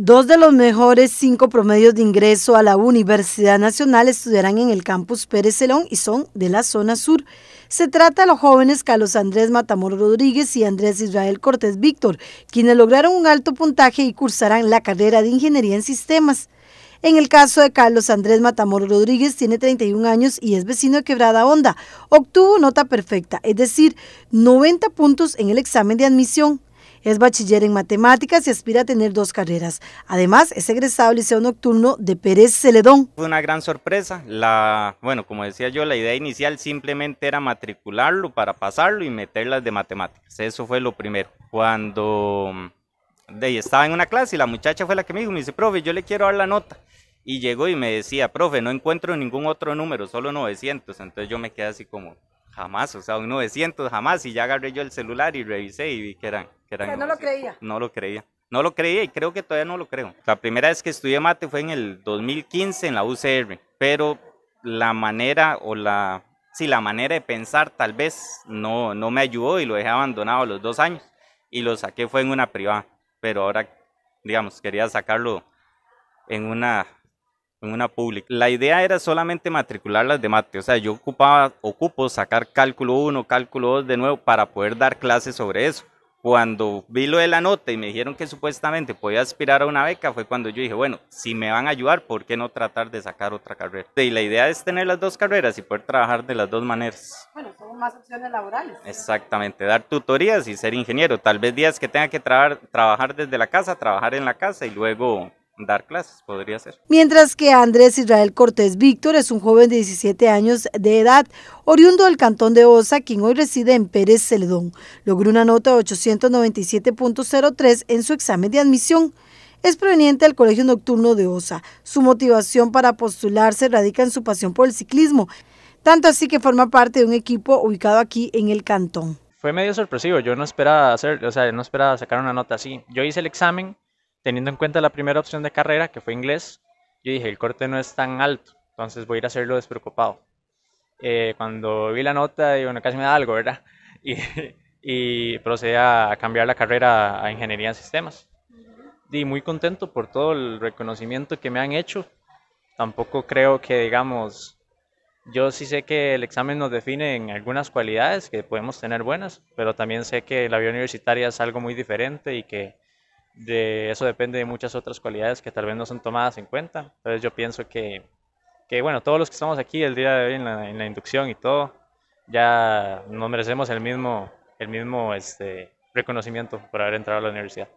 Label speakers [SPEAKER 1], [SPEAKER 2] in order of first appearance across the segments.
[SPEAKER 1] Dos de los mejores cinco promedios de ingreso a la Universidad Nacional estudiarán en el campus Pérez Celón y son de la zona sur. Se trata de los jóvenes Carlos Andrés Matamor Rodríguez y Andrés Israel Cortés Víctor, quienes lograron un alto puntaje y cursarán la carrera de Ingeniería en Sistemas. En el caso de Carlos Andrés Matamor Rodríguez, tiene 31 años y es vecino de Quebrada Honda. Obtuvo nota perfecta, es decir, 90 puntos en el examen de admisión. Es bachiller en matemáticas y aspira a tener dos carreras. Además, es egresado del Liceo Nocturno de Pérez Celedón.
[SPEAKER 2] Fue una gran sorpresa. La, bueno, como decía yo, la idea inicial simplemente era matricularlo para pasarlo y meterlas de matemáticas. Eso fue lo primero. Cuando mm, de, ahí estaba en una clase y la muchacha fue la que me dijo, me dice, profe, yo le quiero dar la nota. Y llegó y me decía, profe, no encuentro ningún otro número, solo 900. Entonces yo me quedé así como, Jamás, o sea, un 900, jamás. Y ya agarré yo el celular y revisé y vi que eran. Que no lo creía. No lo creía. No lo creía y creo que todavía no lo creo. La primera vez que estudié mate fue en el 2015 en la UCR, pero la manera o la, sí, la manera de pensar tal vez no, no me ayudó y lo dejé abandonado los dos años y lo saqué fue en una privada, pero ahora, digamos, quería sacarlo en una en una pública. La idea era solamente matricular las de mate, o sea, yo ocupaba, ocupo sacar cálculo 1, cálculo 2 de nuevo para poder dar clases sobre eso. Cuando vi lo de la nota y me dijeron que supuestamente podía aspirar a una beca, fue cuando yo dije, bueno, si me van a ayudar, ¿por qué no tratar de sacar otra carrera? Y la idea es tener las dos carreras y poder trabajar de las dos maneras.
[SPEAKER 1] Bueno, son más opciones laborales.
[SPEAKER 2] Exactamente, dar tutorías y ser ingeniero. Tal vez días que tenga que trabajar desde la casa, trabajar en la casa y luego dar clases, podría ser.
[SPEAKER 1] Mientras que Andrés Israel Cortés Víctor es un joven de 17 años de edad, oriundo del cantón de Osa, quien hoy reside en Pérez Celedón. Logró una nota de 897.03 en su examen de admisión. Es proveniente del Colegio Nocturno de Osa. Su motivación para postularse radica en su pasión por el ciclismo, tanto así que forma parte de un equipo ubicado aquí en el cantón.
[SPEAKER 3] Fue medio sorpresivo, yo no esperaba hacer, o sea, no esperaba sacar una nota así. Yo hice el examen teniendo en cuenta la primera opción de carrera, que fue inglés, yo dije, el corte no es tan alto, entonces voy a ir a hacerlo despreocupado. Eh, cuando vi la nota, digo, bueno, casi me da algo, ¿verdad? Y, y procedí a cambiar la carrera a Ingeniería en Sistemas. Y muy contento por todo el reconocimiento que me han hecho. Tampoco creo que, digamos, yo sí sé que el examen nos define en algunas cualidades que podemos tener buenas, pero también sé que la vida universitaria es algo muy diferente y que de eso depende de muchas otras cualidades que tal vez no son tomadas en cuenta. Entonces yo pienso que, bueno, todos los que estamos aquí el día de hoy en la, inducción y todo, ya nos merecemos el mismo, el mismo este, reconocimiento por haber entrado a la universidad.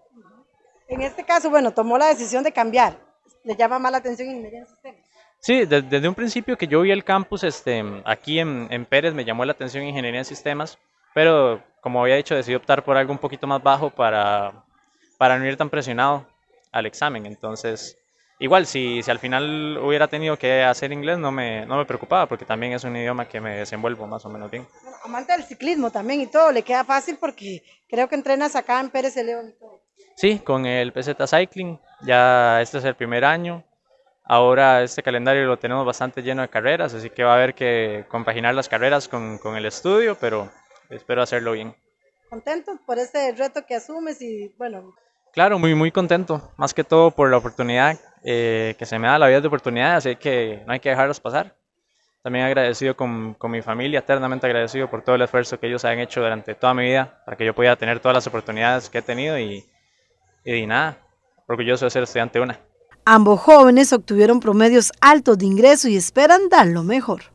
[SPEAKER 1] En este caso, bueno, tomó la decisión de cambiar. ¿Le llama más la atención ingeniería en sistemas?
[SPEAKER 3] Sí, desde, un principio que yo vi el campus este, aquí en, en Pérez me llamó la atención ingeniería en sistemas, pero como había dicho decidí optar por algo un poquito más bajo para para no ir tan presionado al examen. Entonces, igual, si, si al final hubiera tenido que hacer inglés, no me, no me preocupaba, porque también es un idioma que me desenvuelvo más o menos bien.
[SPEAKER 1] amante del ciclismo también y todo, le queda fácil porque creo que entrenas acá en Pérez de León y todo.
[SPEAKER 3] Sí, con el PZ Cycling, ya este es el primer año. Ahora este calendario lo tenemos bastante lleno de carreras, así que va a haber que compaginar las carreras con, con el estudio, pero espero hacerlo bien.
[SPEAKER 1] ¿Contento por este reto que asumes y bueno,
[SPEAKER 3] Claro, muy, muy contento, más que todo por la oportunidad eh, que se me da, la vida de oportunidades, así que no hay que dejarlos pasar. También agradecido con, mi familia, eternamente agradecido por todo el esfuerzo que ellos han hecho durante toda mi vida para que yo pueda tener todas las oportunidades que he tenido y, y nada, orgulloso de ser estudiante una.
[SPEAKER 1] Ambos jóvenes obtuvieron promedios altos de ingreso y esperan dar lo mejor.